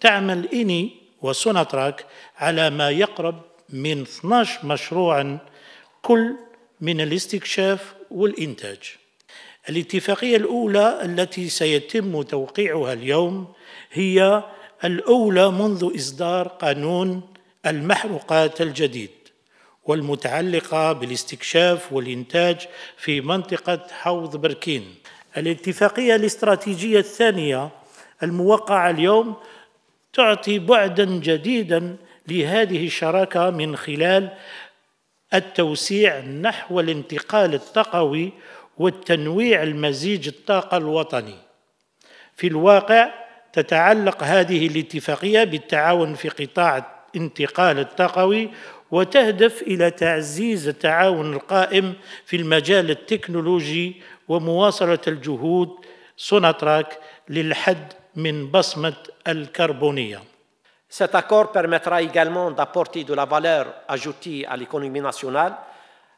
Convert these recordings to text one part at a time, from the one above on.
تعمل إني وسوناتراك على ما يقرب من 12 مشروعا كل من الاستكشاف والإنتاج الاتفاقية الأولى التي سيتم توقيعها اليوم هي الأولى منذ إصدار قانون المحروقات الجديد والمتعلقة بالاستكشاف والإنتاج في منطقة حوض بركين الاتفاقية الاستراتيجية الثانية الموقعة اليوم تعطي بعدا جديدا لهذه الشراكه من خلال التوسيع نحو الانتقال الطاقوي والتنويع المزيج الطاقه الوطني في الواقع تتعلق هذه الاتفاقيه بالتعاون في قطاع الانتقال الطاقوي وتهدف الى تعزيز التعاون القائم في المجال التكنولوجي ومواصله الجهود سوناتراك للحد Cet accord permettra également d'apporter de la valeur ajoutée à l'économie nationale,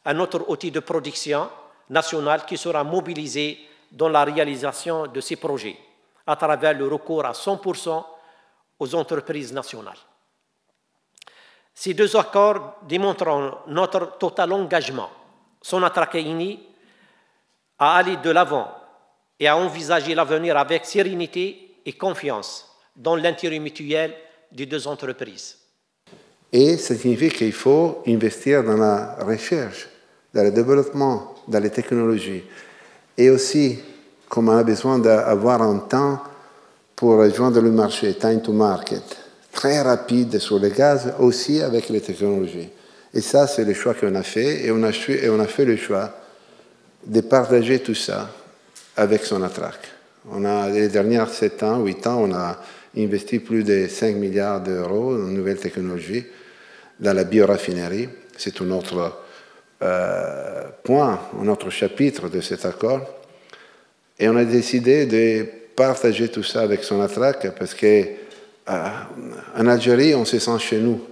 un autre outil de production national qui sera mobilisé dans la réalisation de ces projets à travers le recours à 100% aux entreprises nationales. Ces deux accords démontrent notre total engagement, son attraction à aller de l'avant et à envisager l'avenir avec sérénité et confiance dans l'intérêt mutuel des deux entreprises. Et ça signifie qu'il faut investir dans la recherche, dans le développement, dans les technologies. Et aussi, comme on a besoin d'avoir un temps pour rejoindre le marché, time to market, très rapide sur le gaz, aussi avec les technologies. Et ça, c'est le choix qu'on a fait, et on a, et on a fait le choix de partager tout ça avec son on a, les dernières 7 ans, 8 ans, on a investi plus de 5 milliards d'euros en nouvelles technologies dans la bioraffinerie. C'est un autre euh, point, un autre chapitre de cet accord. Et on a décidé de partager tout ça avec son parce que euh, en Algérie, on se sent chez nous.